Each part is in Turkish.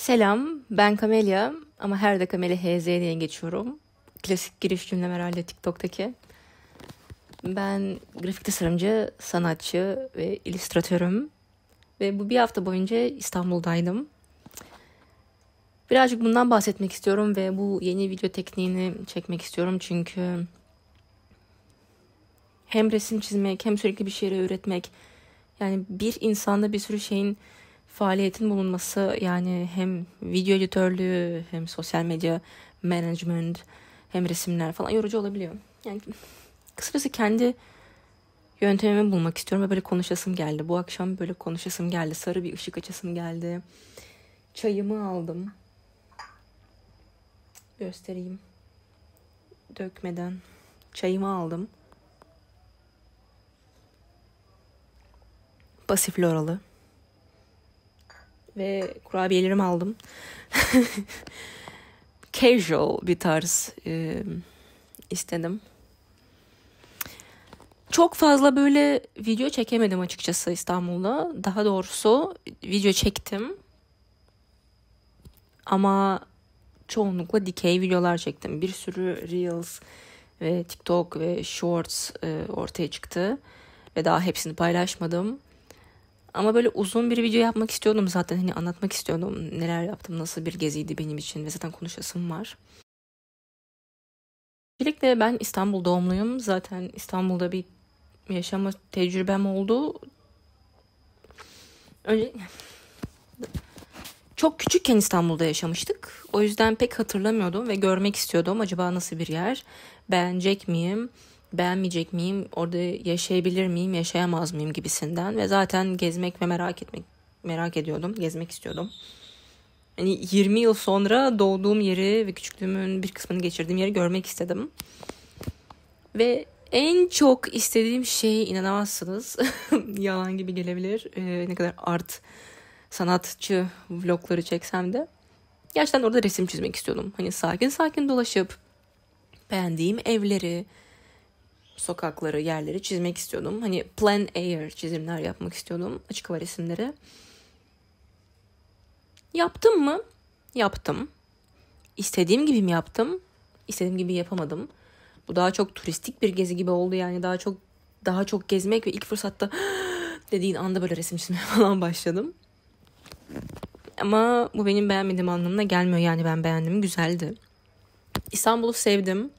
Selam, ben Kamelia ama her de Kamelia HZ diye geçiyorum. Klasik giriş cümlem herhalde TikTok'taki. Ben grafik tasarımcı, sanatçı ve illüstratörüm. Ve bu bir hafta boyunca İstanbul'daydım. Birazcık bundan bahsetmek istiyorum ve bu yeni video tekniğini çekmek istiyorum çünkü hem resim çizmek hem sürekli bir şeyleri üretmek yani bir insanda bir sürü şeyin faaliyetin bulunması yani hem video editörlüğü hem sosyal medya management hem resimler falan yorucu olabiliyor. Yani kısacası kendi yöntemimi bulmak istiyorum ve böyle konuşasım geldi. Bu akşam böyle konuşasım geldi. Sarı bir ışık açasım geldi. Çayımı aldım. Göstereyim. Dökmeden. Çayımı aldım. Pasifloralı ve kurabiyelerimi aldım. Casual bir tarz e, istedim. Çok fazla böyle video çekemedim açıkçası İstanbul'da. Daha doğrusu video çektim. Ama çoğunlukla dikey videolar çektim. Bir sürü Reels ve TikTok ve Shorts e, ortaya çıktı. Ve daha hepsini paylaşmadım. Ama böyle uzun bir video yapmak istiyordum zaten. Hani anlatmak istiyordum neler yaptım, nasıl bir geziydi benim için ve zaten konuşasım var. Öncelikle ben İstanbul doğumluyum. Zaten İstanbul'da bir yaşama tecrübem oldu. Önce çok küçükken İstanbul'da yaşamıştık. O yüzden pek hatırlamıyordum ve görmek istiyordum. Acaba nasıl bir yer? Beğenecek miyim? beğenmeyecek miyim, orada yaşayabilir miyim, yaşayamaz mıyım gibisinden ve zaten gezmek ve merak etmek merak ediyordum, gezmek istiyordum. Hani 20 yıl sonra doğduğum yeri ve küçüklüğümün bir kısmını geçirdiğim yeri görmek istedim. Ve en çok istediğim şey inanamazsınız. Yalan gibi gelebilir. Ee, ne kadar art sanatçı vlogları çeksem de. Gerçekten orada resim çizmek istiyordum. Hani sakin sakin dolaşıp beğendiğim evleri, sokakları, yerleri çizmek istiyordum. Hani plan air çizimler yapmak istiyordum. Açık hava resimleri. Yaptım mı? Yaptım. İstediğim gibi mi yaptım? İstediğim gibi yapamadım. Bu daha çok turistik bir gezi gibi oldu yani daha çok daha çok gezmek ve ilk fırsatta dediğin anda böyle resim çizmeye falan başladım. Ama bu benim beğenmediğim anlamına gelmiyor yani ben beğendim güzeldi. İstanbul'u sevdim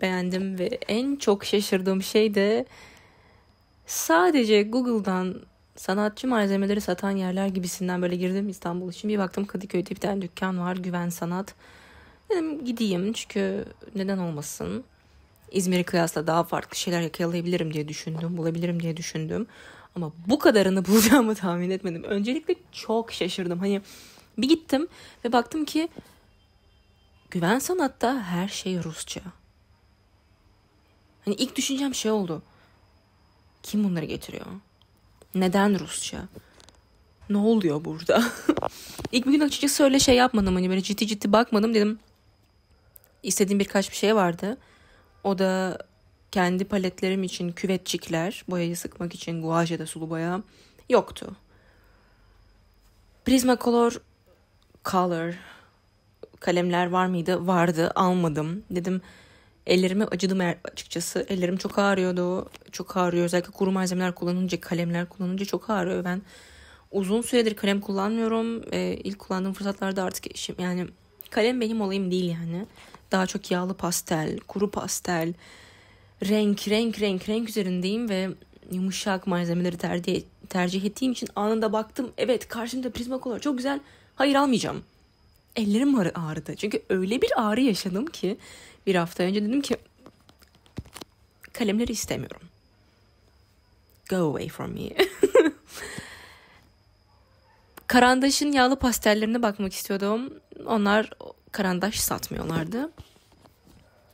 beğendim ve en çok şaşırdığım şey de sadece Google'dan sanatçı malzemeleri satan yerler gibisinden böyle girdim İstanbul için. Bir baktım Kadıköy'de bir tane dükkan var Güven Sanat. Dedim gideyim çünkü neden olmasın. İzmir'i kıyasla daha farklı şeyler yakalayabilirim diye düşündüm, bulabilirim diye düşündüm. Ama bu kadarını bulacağımı tahmin etmedim. Öncelikle çok şaşırdım. Hani bir gittim ve baktım ki güven sanatta her şey Rusça. Hani ilk düşüncem şey oldu. Kim bunları getiriyor? Neden Rusça? Ne oluyor burada? İlk bir gün açıkçası öyle şey yapmadım. Hani böyle ciddi ciddi bakmadım dedim. İstediğim birkaç bir şey vardı. O da kendi paletlerim için küvetçikler, boyayı sıkmak için guaj ya da sulu boya yoktu. Prismacolor Color kalemler var mıydı? Vardı. Almadım. Dedim Ellerime acıdı açıkçası. Ellerim çok ağrıyordu. Çok ağrıyor. Özellikle kuru malzemeler kullanınca, kalemler kullanınca çok ağrıyor. Ben uzun süredir kalem kullanmıyorum. Ee, ilk kullandığım fırsatlarda artık işim yani kalem benim olayım değil yani. Daha çok yağlı pastel, kuru pastel, renk, renk, renk, renk üzerindeyim ve yumuşak malzemeleri tercih, tercih ettiğim için anında baktım. Evet karşımda prizmakolor çok güzel. Hayır almayacağım ellerim ağrıdı. Çünkü öyle bir ağrı yaşadım ki bir hafta önce dedim ki kalemleri istemiyorum. Go away from me. Karandaş'ın yağlı pastellerine bakmak istiyordum. Onlar karandaş satmıyorlardı.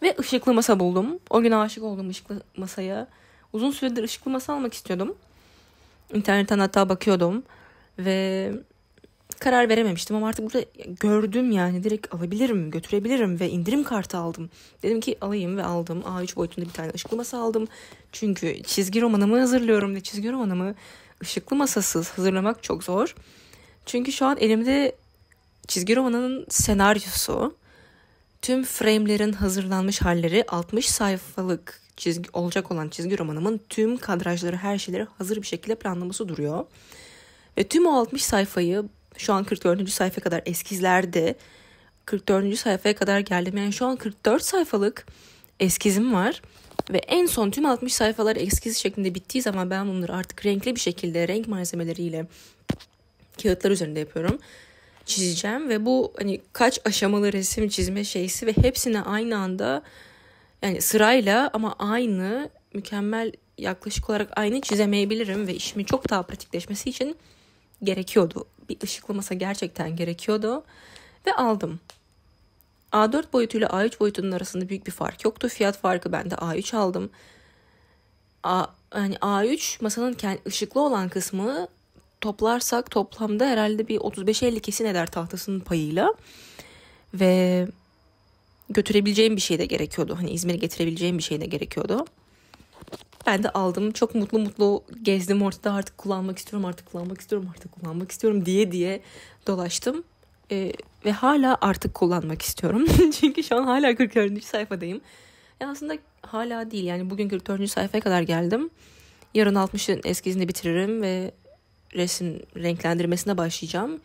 Ve ışıklı masa buldum. O gün aşık oldum ışıklı masaya. Uzun süredir ışıklı masa almak istiyordum. İnternetten hatta bakıyordum. Ve karar verememiştim ama artık burada gördüm yani direkt alabilirim, götürebilirim ve indirim kartı aldım. Dedim ki alayım ve aldım. A3 boyutunda bir tane ışıklı masa aldım. Çünkü çizgi romanımı hazırlıyorum ve çizgi romanımı ışıklı masasız hazırlamak çok zor. Çünkü şu an elimde çizgi romanının senaryosu, tüm frame'lerin hazırlanmış halleri, 60 sayfalık çizgi olacak olan çizgi romanımın tüm kadrajları, her şeyleri hazır bir şekilde planlaması duruyor. Ve tüm o 60 sayfayı şu an 44. sayfa kadar eskizlerdi. 44. sayfaya kadar geldim. Yani şu an 44 sayfalık eskizim var. Ve en son tüm 60 sayfalar eskiz şeklinde bittiği zaman ben bunları artık renkli bir şekilde renk malzemeleriyle kağıtlar üzerinde yapıyorum. Çizeceğim ve bu hani kaç aşamalı resim çizme şeysi ve hepsine aynı anda yani sırayla ama aynı mükemmel yaklaşık olarak aynı çizemeyebilirim ve işimi çok daha pratikleşmesi için gerekiyordu. Bir ışıklı masa gerçekten gerekiyordu ve aldım. A4 boyutuyla A3 boyutunun arasında büyük bir fark yoktu. Fiyat farkı ben de A3 aldım. A, yani A3 masanın kendi ışıklı olan kısmı toplarsak toplamda herhalde bir 35-50 kesin eder tahtasının payıyla. Ve götürebileceğim bir şey de gerekiyordu. Hani İzmir'e getirebileceğim bir şey de gerekiyordu. Ben de aldım. Çok mutlu mutlu gezdim ortada artık kullanmak istiyorum, artık kullanmak istiyorum, artık kullanmak istiyorum diye diye dolaştım. Ee, ve hala artık kullanmak istiyorum. Çünkü şu an hala 44. sayfadayım. Yani aslında hala değil yani bugün 44. sayfaya kadar geldim. Yarın 60'ın eskizini bitiririm ve resim renklendirmesine başlayacağım.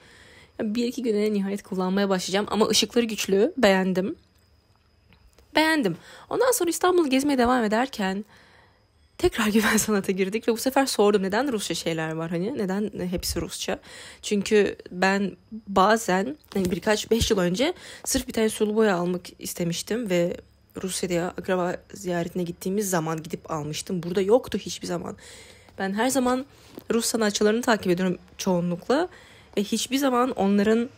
Bir iki güne nihayet kullanmaya başlayacağım ama ışıkları güçlü beğendim. Beğendim. Ondan sonra İstanbul'u gezmeye devam ederken tekrar güven sanata girdik ve bu sefer sordum neden Rusça şeyler var hani neden e, hepsi Rusça. Çünkü ben bazen hani birkaç beş yıl önce sırf bir tane sulu boya almak istemiştim ve Rusya'da akraba ziyaretine gittiğimiz zaman gidip almıştım. Burada yoktu hiçbir zaman. Ben her zaman Rus sanatçılarını takip ediyorum çoğunlukla ve hiçbir zaman onların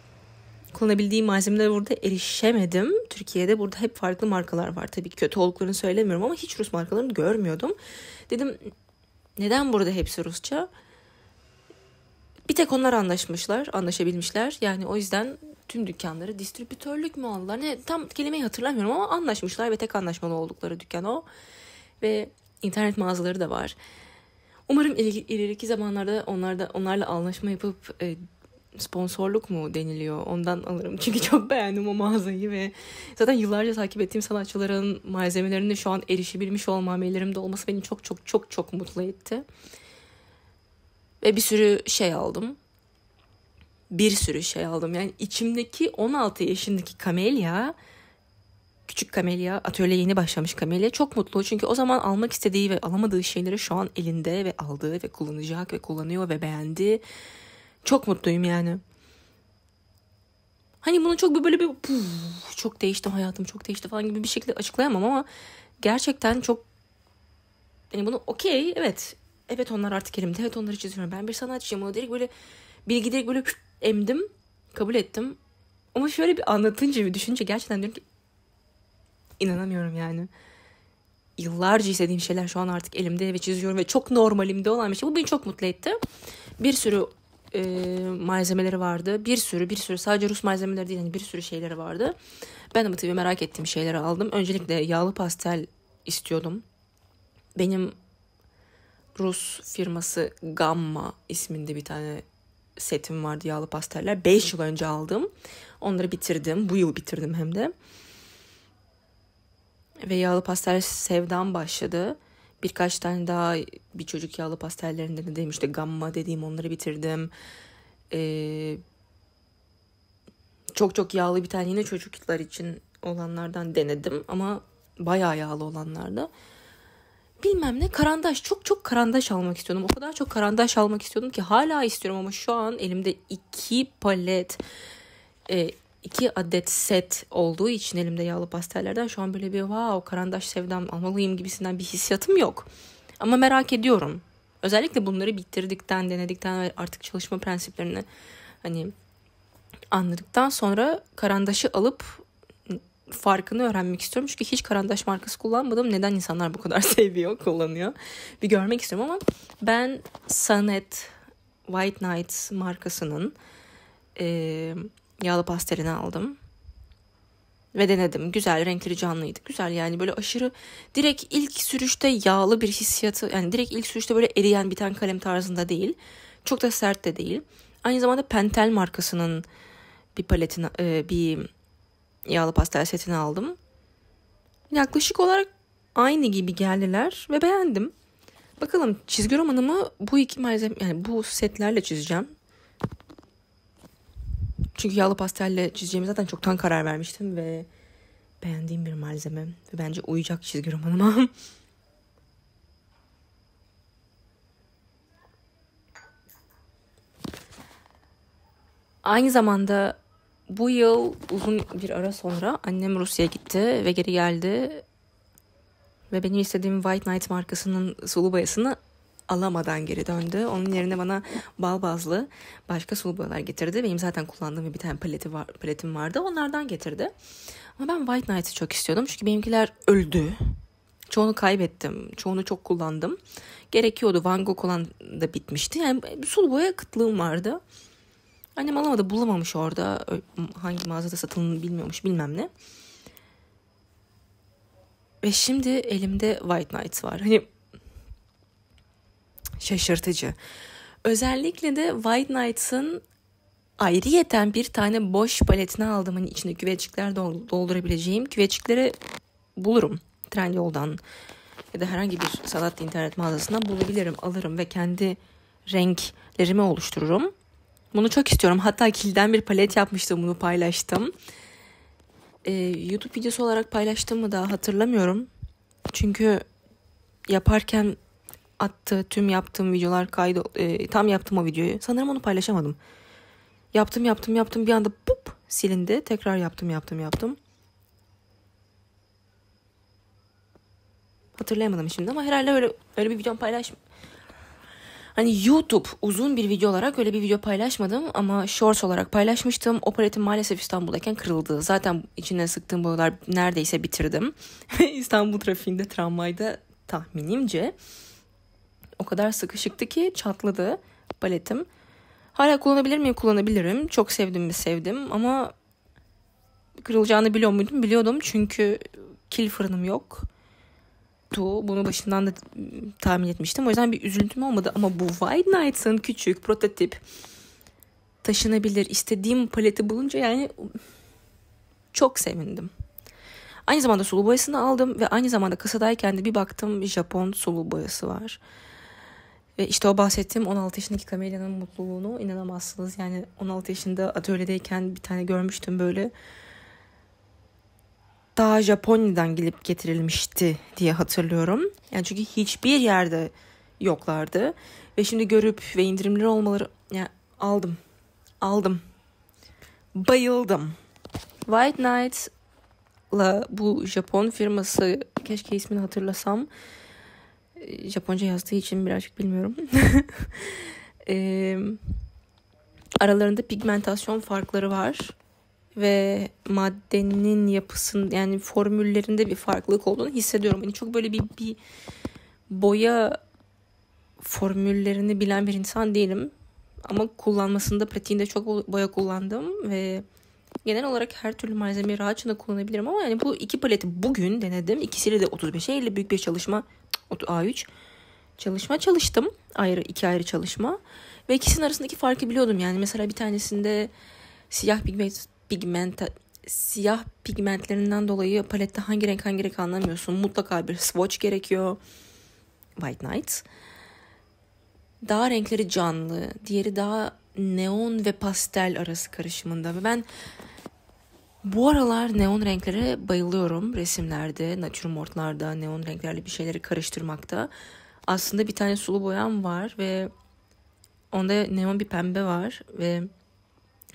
Kullanabildiği malzemeler burada erişemedim. Türkiye'de burada hep farklı markalar var. Tabii kötü olduklarını söylemiyorum ama hiç Rus markalarını görmüyordum. Dedim neden burada hepsi Rusça? Bir tek onlar anlaşmışlar, anlaşabilmişler. Yani o yüzden tüm dükkanları distribütörlük mü aldılar? Ne, tam kelimeyi hatırlamıyorum ama anlaşmışlar ve tek anlaşmalı oldukları dükkan o. Ve internet mağazaları da var. Umarım ileriki zamanlarda onlarda onlarla anlaşma yapıp e, sponsorluk mu deniliyor ondan alırım. Çünkü çok beğendim o mağazayı ve zaten yıllarca takip ettiğim sanatçıların malzemelerini şu an erişebilmiş olmam ellerimde olması beni çok çok çok çok mutlu etti. Ve bir sürü şey aldım. Bir sürü şey aldım. Yani içimdeki 16 yaşındaki Kamelya küçük Kamelya, atölye yeni başlamış Kamelya çok mutlu. Çünkü o zaman almak istediği ve alamadığı şeyleri şu an elinde ve aldığı ve kullanacak ve kullanıyor ve beğendi çok mutluyum yani. Hani bunu çok böyle bir puf, çok değişti hayatım çok değişti falan gibi bir şekilde açıklayamam ama gerçekten çok hani bunu okey evet evet onlar artık elimde evet onları çiziyorum ben bir sanatçıyım onu direkt böyle bilgi direkt böyle püf, emdim kabul ettim ama şöyle bir anlatınca bir düşünce gerçekten diyorum ki inanamıyorum yani yıllarca istediğim şeyler şu an artık elimde ve çiziyorum ve çok normalimde olan bir şey. Bu beni çok mutlu etti. Bir sürü e, malzemeleri vardı. Bir sürü bir sürü sadece Rus malzemeleri değil yani bir sürü şeyleri vardı. Ben ama tabii merak ettiğim şeyleri aldım. Öncelikle yağlı pastel istiyordum. Benim Rus firması Gamma isminde bir tane setim vardı yağlı pasteller. 5 yıl önce aldım. Onları bitirdim. Bu yıl bitirdim hem de. Ve yağlı pastel sevdan başladı. Birkaç tane daha bir çocuk yağlı pastellerinde ne demişti gamma dediğim onları bitirdim. Ee, çok çok yağlı bir tane yine çocuklar için olanlardan denedim ama bayağı yağlı olanlarda. Bilmem ne karandaş çok çok karandaş almak istiyordum. O kadar çok karandaş almak istiyordum ki hala istiyorum ama şu an elimde iki palet e, iki adet set olduğu için elimde yağlı pastellerden şu an böyle bir wow karandaş sevdam almalıyım gibisinden bir hissiyatım yok. Ama merak ediyorum. Özellikle bunları bitirdikten, denedikten ve artık çalışma prensiplerini hani anladıktan sonra karandaşı alıp farkını öğrenmek istiyorum. Çünkü hiç karandaş markası kullanmadım. Neden insanlar bu kadar seviyor, kullanıyor? Bir görmek istiyorum ama ben Sanet White Knight markasının e, Yağlı pastelini aldım. Ve denedim. Güzel, renkleri canlıydı. Güzel yani böyle aşırı direkt ilk sürüşte yağlı bir hissiyatı yani direkt ilk sürüşte böyle eriyen biten kalem tarzında değil. Çok da sert de değil. Aynı zamanda Pentel markasının bir paletini e, bir yağlı pastel setini aldım. Yaklaşık olarak aynı gibi geldiler ve beğendim. Bakalım çizgi romanımı bu iki malzeme yani bu setlerle çizeceğim. Çünkü yağlı pastelle çizeceğimi zaten çoktan karar vermiştim ve beğendiğim bir malzeme ve bence uyacak çizgi romanıma. Aynı zamanda bu yıl uzun bir ara sonra annem Rusya'ya gitti ve geri geldi. Ve benim istediğim White Knight markasının sulu bayasını alamadan geri döndü. Onun yerine bana bal bazlı başka sulu boyalar getirdi. Benim zaten kullandığım bir tane paleti var, paletim vardı. Onlardan getirdi. Ama ben White Knight'ı çok istiyordum. Çünkü benimkiler öldü. Çoğunu kaybettim. Çoğunu çok kullandım. Gerekiyordu. Van Gogh olan da bitmişti. Yani sulu boya kıtlığım vardı. Annem alamadı bulamamış orada. Hangi mağazada satılını bilmiyormuş bilmem ne. Ve şimdi elimde White Knight var. Hani şaşırtıcı. Özellikle de White Nights'ın ayrıyeten bir tane boş paletini aldım. Hani içinde küveçikler doldurabileceğim. Küveçikleri bulurum. Trendyol'dan ya da herhangi bir salat internet mağazasından bulabilirim, alırım ve kendi renklerimi oluştururum. Bunu çok istiyorum. Hatta kilden bir palet yapmıştım, bunu paylaştım. Ee, YouTube videosu olarak paylaştım mı daha hatırlamıyorum. Çünkü yaparken attı. Tüm yaptığım videolar kaydı. E, tam yaptım o videoyu. Sanırım onu paylaşamadım. Yaptım yaptım yaptım bir anda pop silindi. Tekrar yaptım yaptım yaptım. Hatırlayamadım şimdi ama herhalde öyle öyle bir video paylaş Hani YouTube uzun bir video olarak öyle bir video paylaşmadım ama short olarak paylaşmıştım. O Operatim maalesef İstanbul'dayken kırıldı. Zaten içine sıktığım boyalar neredeyse bitirdim. İstanbul trafiğinde tramvayda tahminimce o kadar sıkışıktı ki çatladı paletim. Hala kullanabilir miyim? Kullanabilirim. Çok sevdim mi sevdim ama kırılacağını biliyor muydum? Biliyordum çünkü kil fırınım yok. Bunu başından da tahmin etmiştim. O yüzden bir üzüntüm olmadı ama bu White Knights'ın küçük prototip taşınabilir istediğim paleti bulunca yani çok sevindim. Aynı zamanda sulu boyasını aldım ve aynı zamanda kasadayken de bir baktım Japon sulu boyası var. Ve işte o bahsettiğim 16 yaşındaki kamelya'nın mutluluğunu inanamazsınız. Yani 16 yaşında atölyedeyken bir tane görmüştüm böyle. Daha Japonya'dan gelip getirilmişti diye hatırlıyorum. Yani çünkü hiçbir yerde yoklardı. Ve şimdi görüp ve indirimleri olmaları yani aldım. Aldım. Bayıldım. White Knight'la bu Japon firması keşke ismini hatırlasam Japonca yazdığı için birazcık bilmiyorum. e, aralarında pigmentasyon farkları var ve maddenin yapısının yani formüllerinde bir farklılık olduğunu hissediyorum. Yani çok böyle bir, bir boya formüllerini bilen bir insan değilim. Ama kullanmasında, pratiğinde çok boya kullandım ve genel olarak her türlü malzemeyi rahatça kullanabilirim ama yani bu iki paleti bugün denedim. İkisiyle de 35'e 50 büyük bir çalışma A3 çalışma çalıştım. Ayrı iki ayrı çalışma. Ve ikisinin arasındaki farkı biliyordum. Yani mesela bir tanesinde siyah pigment, pigment siyah pigmentlerinden dolayı palette hangi renk hangi renk anlamıyorsun. Mutlaka bir swatch gerekiyor. White Night. Daha renkleri canlı. Diğeri daha neon ve pastel arası karışımında. Ve ben bu aralar neon renklere bayılıyorum. Resimlerde, natürmortlarda neon renklerle bir şeyleri karıştırmakta. Aslında bir tane sulu boyam var ve onda neon bir pembe var ve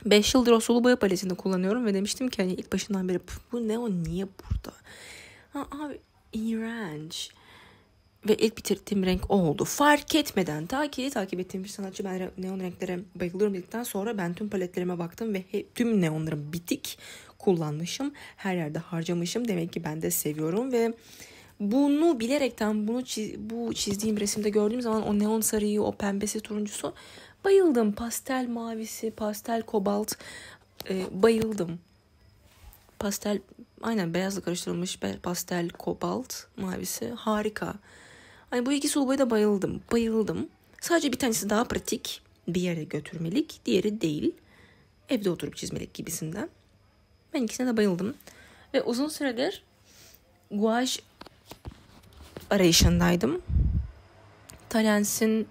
5 yıldır o sulu boya paletini kullanıyorum ve demiştim ki hani ilk başından beri bu neon niye burada? Ha, abi iğrenç. Ve ilk bitirdiğim renk o oldu. Fark etmeden ta ki takip ettiğim bir sanatçı ben neon renklere bayılıyorum dedikten sonra ben tüm paletlerime baktım ve hep, tüm neonlarım bitik kullanmışım. Her yerde harcamışım. Demek ki ben de seviyorum ve bunu bilerekten bunu çiz, bu çizdiğim resimde gördüğüm zaman o neon sarıyı, o pembesi, turuncusu bayıldım. Pastel mavisi, pastel kobalt e, bayıldım. Pastel aynen beyazla karıştırılmış pastel kobalt mavisi harika. Hani bu iki sulbaya da bayıldım. Bayıldım. Sadece bir tanesi daha pratik bir yere götürmelik, diğeri değil. Evde oturup çizmelik gibisinden. Ben ikisine de bayıldım. Ve uzun süredir guaj arayışındaydım. Talens'in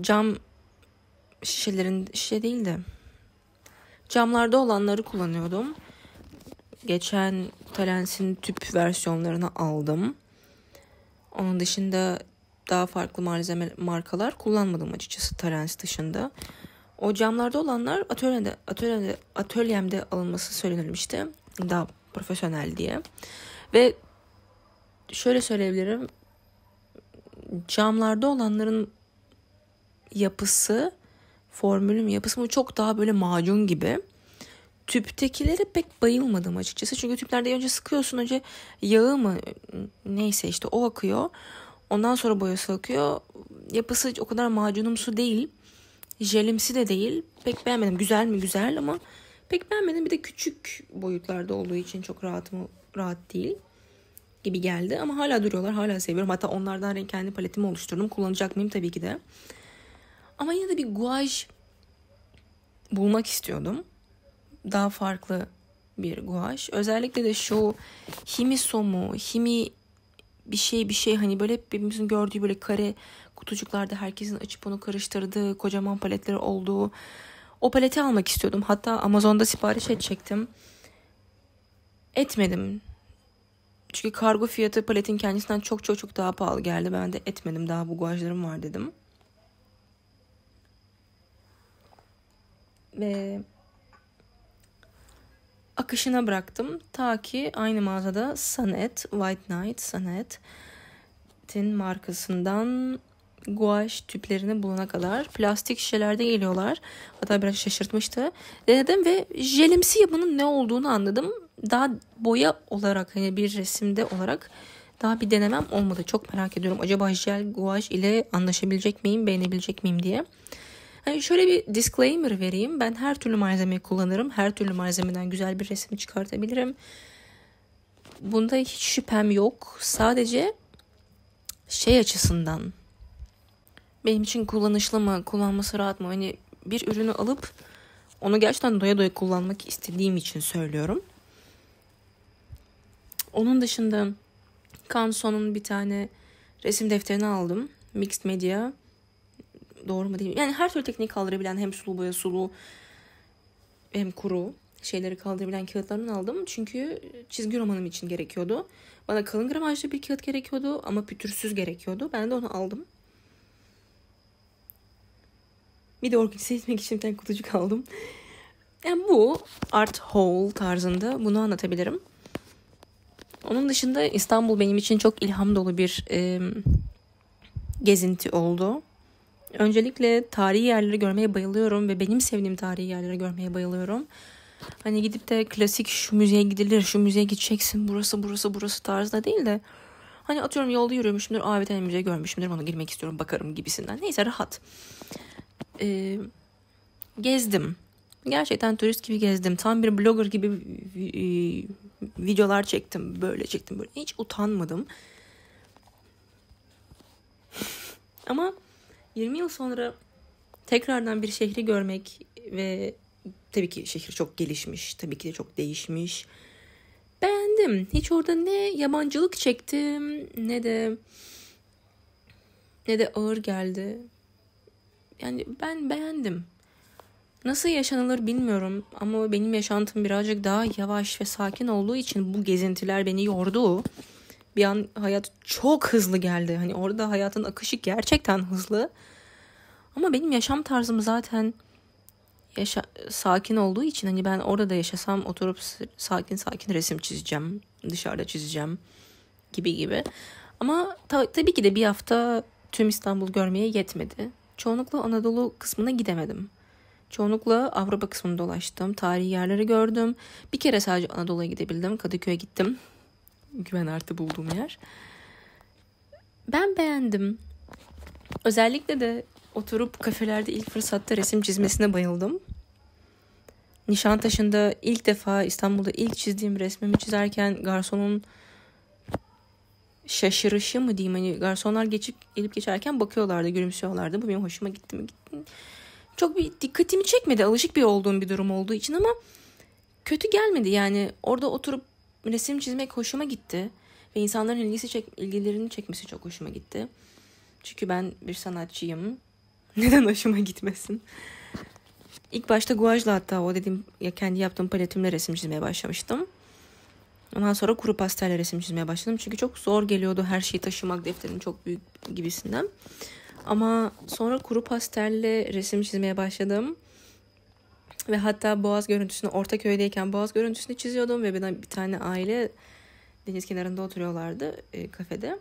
cam şişelerin şişe değil de camlarda olanları kullanıyordum. Geçen Talens'in tüp versiyonlarını aldım. Onun dışında daha farklı malzeme markalar kullanmadım açıkçası Talens dışında. O camlarda olanlar atölyede, atölyede, atölyemde alınması söylenilmişti. Daha profesyonel diye. Ve şöyle söyleyebilirim. Camlarda olanların yapısı, formülüm yapısı mı çok daha böyle macun gibi. tüptekileri pek bayılmadım açıkçası. Çünkü tüplerde önce sıkıyorsun önce yağı mı neyse işte o akıyor. Ondan sonra boyası akıyor. Yapısı o kadar macunumsu değil jelimsi de değil. Pek beğenmedim. Güzel mi güzel ama pek beğenmedim. Bir de küçük boyutlarda olduğu için çok rahat mı rahat değil gibi geldi. Ama hala duruyorlar. Hala seviyorum. Hatta onlardan renk kendi paletimi oluşturdum. Kullanacak mıyım tabii ki de. Ama yine de bir guaj bulmak istiyordum. Daha farklı bir guaj. Özellikle de şu himiso mu, himi bir şey bir şey hani böyle hepimizin gördüğü böyle kare kutucuklarda herkesin açıp onu karıştırdığı kocaman paletleri olduğu o paleti almak istiyordum. Hatta Amazon'da sipariş edecektim. Etmedim. Çünkü kargo fiyatı paletin kendisinden çok çok çok daha pahalı geldi. Ben de etmedim daha bu guajlarım var dedim. Ve akışına bıraktım. Ta ki aynı mağazada Sanet, White Knight, Sanet'in markasından guaj tüplerini bulana kadar plastik şişelerde geliyorlar. Hatta biraz şaşırtmıştı. Denedim ve jelimsi yapının ne olduğunu anladım. Daha boya olarak hani bir resimde olarak daha bir denemem olmadı. Çok merak ediyorum. Acaba jel guaj ile anlaşabilecek miyim, beğenebilecek miyim diye. Yani şöyle bir disclaimer vereyim. Ben her türlü malzemeyi kullanırım. Her türlü malzemeden güzel bir resim çıkartabilirim. Bunda hiç şüphem yok. Sadece şey açısından benim için kullanışlı mı, kullanması rahat mı? Hani bir ürünü alıp onu gerçekten doya doya kullanmak istediğim için söylüyorum. Onun dışında Canso'nun bir tane resim defterini aldım. Mixed Media. Doğru mu değil Yani her türlü tekniği kaldırabilen hem sulu boya sulu hem kuru şeyleri kaldırabilen kağıtlarını aldım. Çünkü çizgi romanım için gerekiyordu. Bana kalın gramajlı bir kağıt gerekiyordu ama pütürsüz gerekiyordu. Ben de onu aldım. Bir de organize etmek için bir kutucuk aldım. Yani bu art hall tarzında bunu anlatabilirim. Onun dışında İstanbul benim için çok ilham dolu bir e, gezinti oldu. Öncelikle tarihi yerleri görmeye bayılıyorum ve benim sevdiğim tarihi yerleri görmeye bayılıyorum. Hani gidip de klasik şu müzeye gidilir, şu müzeye gideceksin, burası burası burası tarzda değil de hani atıyorum yolda yürüyormuşumdur, aa bir tane müze görmüşümdür, ona girmek istiyorum, bakarım gibisinden. Neyse rahat e, gezdim. Gerçekten turist gibi gezdim. Tam bir blogger gibi e, videolar çektim. Böyle çektim. Böyle. Hiç utanmadım. Ama 20 yıl sonra tekrardan bir şehri görmek ve tabii ki şehir çok gelişmiş. Tabii ki de çok değişmiş. Beğendim. Hiç orada ne yabancılık çektim ne de ne de ağır geldi yani ben beğendim. Nasıl yaşanılır bilmiyorum ama benim yaşantım birazcık daha yavaş ve sakin olduğu için bu gezintiler beni yordu. Bir an hayat çok hızlı geldi. Hani orada hayatın akışı gerçekten hızlı. Ama benim yaşam tarzım zaten yaşa sakin olduğu için hani ben orada da yaşasam oturup sakin sakin resim çizeceğim, dışarıda çizeceğim gibi gibi. Ama ta- tabii ki de bir hafta tüm İstanbul görmeye yetmedi. Çoğunlukla Anadolu kısmına gidemedim. Çoğunlukla Avrupa kısmını dolaştım. Tarihi yerleri gördüm. Bir kere sadece Anadolu'ya gidebildim. Kadıköy'e gittim. Güven artı bulduğum yer. Ben beğendim. Özellikle de oturup kafelerde ilk fırsatta resim çizmesine bayıldım. Nişantaşı'nda ilk defa İstanbul'da ilk çizdiğim resmimi çizerken garsonun şaşırışı mı diyeyim hani garsonlar geçip gelip geçerken bakıyorlardı gülümsüyorlardı bu benim hoşuma gitti mi gitti çok bir dikkatimi çekmedi alışık bir olduğum bir durum olduğu için ama kötü gelmedi yani orada oturup resim çizmek hoşuma gitti ve insanların ilgisi çek, ilgilerini çekmesi çok hoşuma gitti çünkü ben bir sanatçıyım neden hoşuma gitmesin İlk başta guajla hatta o dediğim ya kendi yaptığım paletimle resim çizmeye başlamıştım Ondan sonra kuru pastelle resim çizmeye başladım. Çünkü çok zor geliyordu her şeyi taşımak defterim çok büyük gibisinden. Ama sonra kuru pastelle resim çizmeye başladım. Ve hatta Boğaz görüntüsünü Ortaköy'deyken Boğaz görüntüsünü çiziyordum. Ve bir, bir tane aile deniz kenarında oturuyorlardı e, kafede.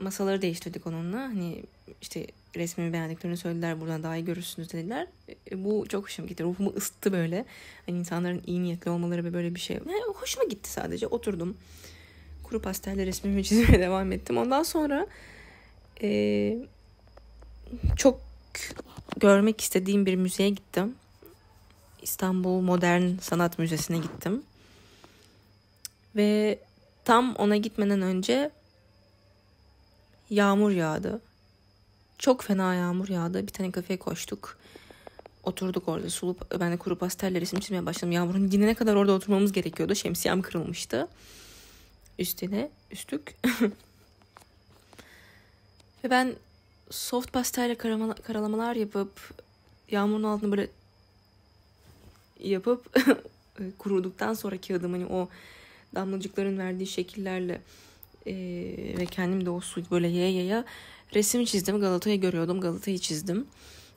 Masaları değiştirdik onunla. Hani işte resmimi beğendiklerini söylediler. Buradan daha iyi görürsünüz dediler. E, bu çok hoşuma gitti. Ruhumu ısıttı böyle. Hani insanların iyi niyetli olmaları ve böyle bir şey. Yani hoşuma gitti sadece. Oturdum. Kuru pastelle resmimi çizmeye devam ettim. Ondan sonra e, çok görmek istediğim bir müzeye gittim. İstanbul Modern Sanat Müzesi'ne gittim. Ve tam ona gitmeden önce yağmur yağdı. Çok fena yağmur yağdı. Bir tane kafeye koştuk. Oturduk orada sulup ben de kuru pasteller resim çizmeye başladım. Yağmurun dinene kadar orada oturmamız gerekiyordu. Şemsiyem kırılmıştı. Üstüne üstlük. Ve ben soft pastelle karalamalar yapıp yağmurun altını böyle yapıp kuruduktan sonra kağıdım hani o damlacıkların verdiği şekillerle e, ve kendim de o suyu böyle yaya yaya Resim çizdim. Galata'yı görüyordum. Galata'yı çizdim.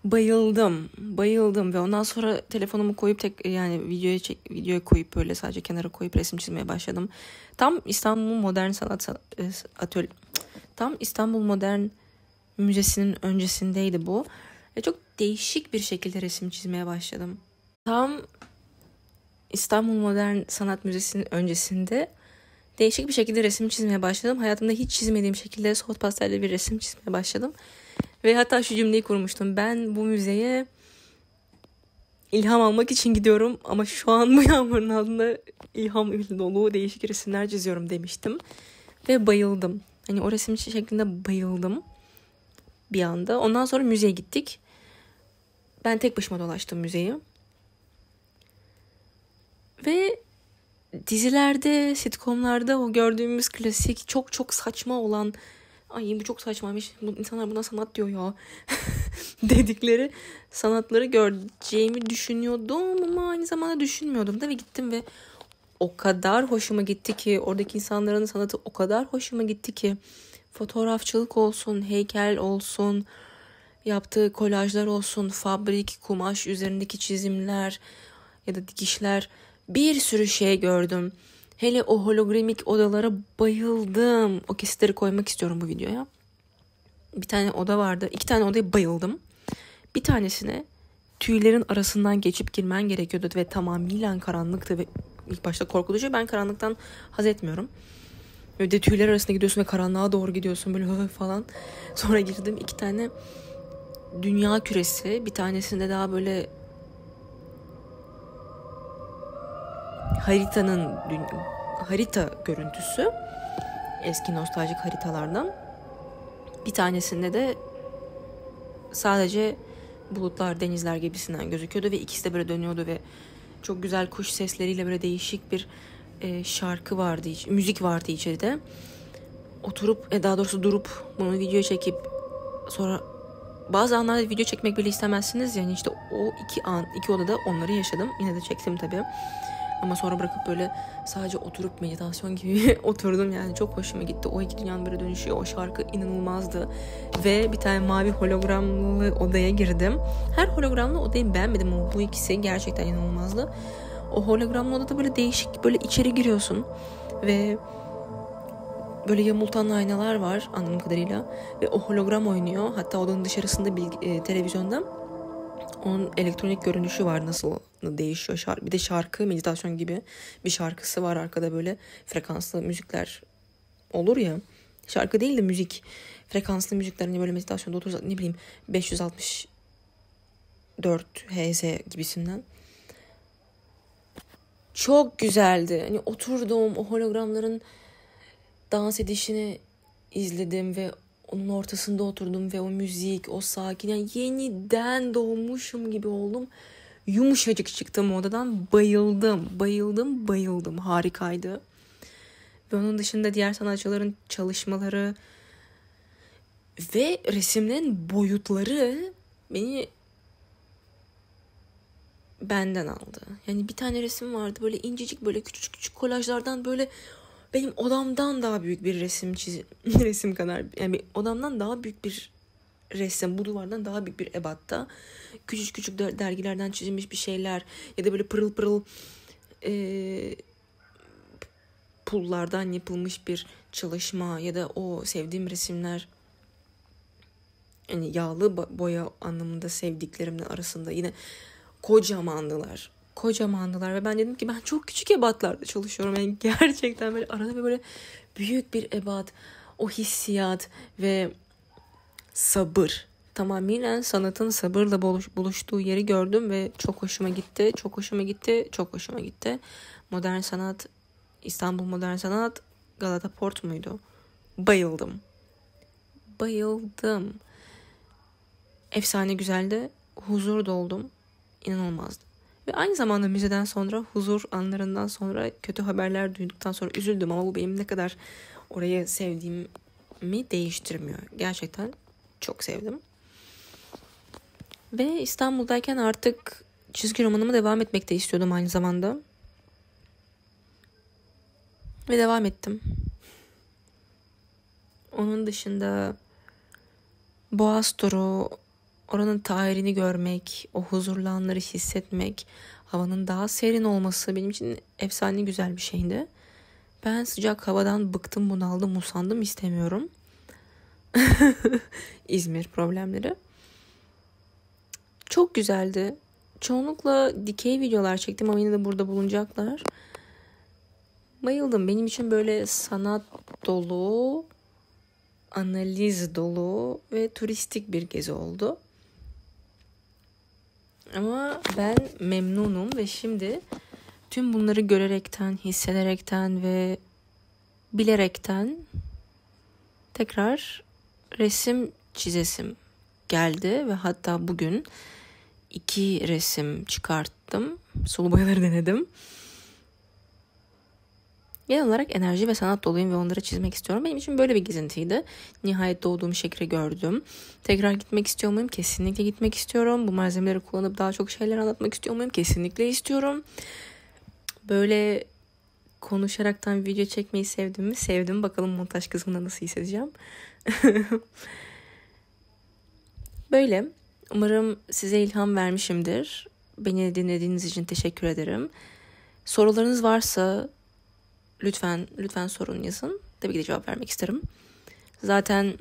Bayıldım. Bayıldım ve ondan sonra telefonumu koyup tek yani videoya çek, videoya koyup böyle sadece kenara koyup resim çizmeye başladım. Tam İstanbul Modern Sanat e, Atölye tam İstanbul Modern Müzesi'nin öncesindeydi bu. Ve çok değişik bir şekilde resim çizmeye başladım. Tam İstanbul Modern Sanat Müzesi'nin öncesinde Değişik bir şekilde resim çizmeye başladım. Hayatımda hiç çizmediğim şekilde soğut pastelle bir resim çizmeye başladım. Ve hatta şu cümleyi kurmuştum. Ben bu müzeye ilham almak için gidiyorum ama şu an bu yağmurun altında ilham dolu değişik resimler çiziyorum demiştim. Ve bayıldım. Hani o resim şeklinde bayıldım bir anda. Ondan sonra müzeye gittik. Ben tek başıma dolaştım müzeyi. Ve dizilerde, sitcomlarda o gördüğümüz klasik çok çok saçma olan ay bu çok saçmaymış. Bu insanlar buna sanat diyor ya. dedikleri sanatları göreceğimi düşünüyordum ama aynı zamanda düşünmüyordum da ve gittim ve o kadar hoşuma gitti ki oradaki insanların sanatı o kadar hoşuma gitti ki fotoğrafçılık olsun, heykel olsun, yaptığı kolajlar olsun, fabrik, kumaş üzerindeki çizimler ya da dikişler bir sürü şey gördüm. Hele o hologramik odalara bayıldım. O kesitleri koymak istiyorum bu videoya. Bir tane oda vardı. İki tane odaya bayıldım. Bir tanesine tüylerin arasından geçip girmen gerekiyordu ve tamamıyla karanlıktı ve ilk başta korkutucu. Ben karanlıktan haz etmiyorum. Böyle de tüyler arasında gidiyorsun ve karanlığa doğru gidiyorsun böyle falan. Sonra girdim iki tane dünya küresi. Bir tanesinde daha böyle haritanın harita görüntüsü eski nostaljik haritalardan. Bir tanesinde de sadece bulutlar, denizler gibisinden gözüküyordu ve ikisi de böyle dönüyordu ve çok güzel kuş sesleriyle böyle değişik bir e, şarkı vardı, müzik vardı içeride. Oturup, e, daha doğrusu durup bunu video çekip sonra bazı anlarda video çekmek bile istemezsiniz. Yani işte o iki an, iki odada onları yaşadım. Yine de çektim tabii. Ama sonra bırakıp böyle sadece oturup meditasyon gibi oturdum yani çok hoşuma gitti. O iki dünyanın böyle dönüşüyor. O şarkı inanılmazdı. Ve bir tane mavi hologramlı odaya girdim. Her hologramlı odayı beğenmedim ama bu ikisi gerçekten inanılmazdı. O hologramlı odada böyle değişik böyle içeri giriyorsun ve böyle yamultan aynalar var anladığım kadarıyla ve o hologram oynuyor. Hatta odanın dışarısında bir e, televizyonda onun elektronik görünüşü var nasıl değişiyor. Şarkı, bir de şarkı meditasyon gibi bir şarkısı var arkada böyle frekanslı müzikler olur ya. Şarkı değil de müzik. Frekanslı müzikler hani böyle meditasyonda otursa ne bileyim 564 Hz gibisinden. Çok güzeldi. Hani oturdum o hologramların dans edişini izledim ve onun ortasında oturdum ve o müzik, o sakin yani yeniden doğmuşum gibi oldum. Yumuşacık çıktım odadan. Bayıldım, bayıldım, bayıldım. Harikaydı. Ve onun dışında diğer sanatçıların çalışmaları ve resimlerin boyutları beni benden aldı. Yani bir tane resim vardı böyle incecik böyle küçük küçük kolajlardan böyle benim odamdan daha büyük bir resim çiz resim kadar yani odamdan daha büyük bir resim bu duvardan daha büyük bir ebatta küçük küçük dergilerden çizilmiş bir şeyler ya da böyle pırıl pırıl e, pullardan yapılmış bir çalışma ya da o sevdiğim resimler yani yağlı boya anlamında sevdiklerimden arasında yine kocamandılar kocamandılar ve ben dedim ki ben çok küçük ebatlarda çalışıyorum. Yani gerçekten böyle arada bir böyle büyük bir ebat, o hissiyat ve sabır. Tamamen sanatın sabırla buluştuğu yeri gördüm ve çok hoşuma gitti, çok hoşuma gitti, çok hoşuma gitti. Modern sanat, İstanbul Modern Sanat, Galata Port muydu? Bayıldım. Bayıldım. Efsane güzeldi. Huzur doldum. İnanılmazdı. Ve aynı zamanda müzeden sonra huzur anlarından sonra kötü haberler duyduktan sonra üzüldüm ama bu benim ne kadar orayı sevdiğimi değiştirmiyor. Gerçekten çok sevdim. Ve İstanbul'dayken artık çizgi romanımı devam etmek de istiyordum aynı zamanda. Ve devam ettim. Onun dışında Boğaz turu Oranın tarihini görmek, o huzurlu anları hissetmek, havanın daha serin olması benim için efsane güzel bir şeydi. Ben sıcak havadan bıktım, bunaldım, usandım istemiyorum. İzmir problemleri. Çok güzeldi. Çoğunlukla dikey videolar çektim ama yine de burada bulunacaklar. Bayıldım. Benim için böyle sanat dolu, analiz dolu ve turistik bir gezi oldu. Ama ben memnunum ve şimdi tüm bunları görerekten, hissederekten ve bilerekten tekrar resim çizesim geldi ve hatta bugün iki resim çıkarttım. Sulu boyaları denedim. Genel olarak enerji ve sanat doluyum ve onları çizmek istiyorum. Benim için böyle bir gezintiydi. Nihayet doğduğum şekli gördüm. Tekrar gitmek istiyor muyum? Kesinlikle gitmek istiyorum. Bu malzemeleri kullanıp daha çok şeyler anlatmak istiyor muyum? Kesinlikle istiyorum. Böyle konuşaraktan video çekmeyi sevdim mi? Sevdim. Bakalım montaj kısmında nasıl hissedeceğim. Böyle. Umarım size ilham vermişimdir. Beni dinlediğiniz için teşekkür ederim. Sorularınız varsa lütfen lütfen sorun yazın. Tabii ki de cevap vermek isterim. Zaten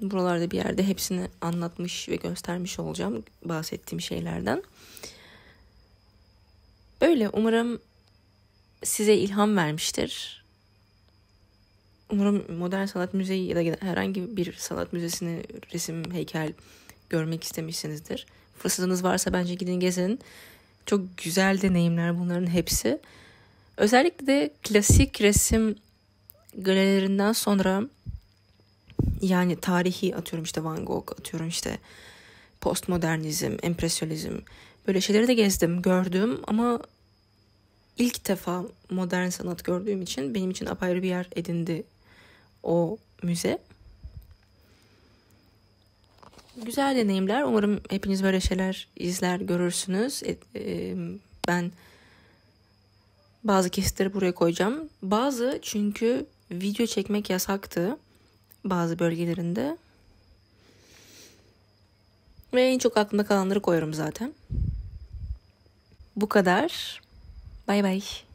buralarda bir yerde hepsini anlatmış ve göstermiş olacağım bahsettiğim şeylerden. Böyle umarım size ilham vermiştir. Umarım modern sanat müzeyi ya da herhangi bir sanat müzesini resim, heykel görmek istemişsinizdir. Fırsatınız varsa bence gidin gezin. Çok güzel deneyimler bunların hepsi. Özellikle de klasik resim galerilerinden sonra yani tarihi atıyorum işte Van Gogh atıyorum işte postmodernizm, empresyonizm böyle şeyleri de gezdim, gördüm ama ilk defa modern sanat gördüğüm için benim için apayrı bir yer edindi o müze. Güzel deneyimler. Umarım hepiniz böyle şeyler izler, görürsünüz. E, e, ben bazı kesitleri buraya koyacağım. Bazı çünkü video çekmek yasaktı bazı bölgelerinde. Ve en çok aklımda kalanları koyarım zaten. Bu kadar. Bay bay.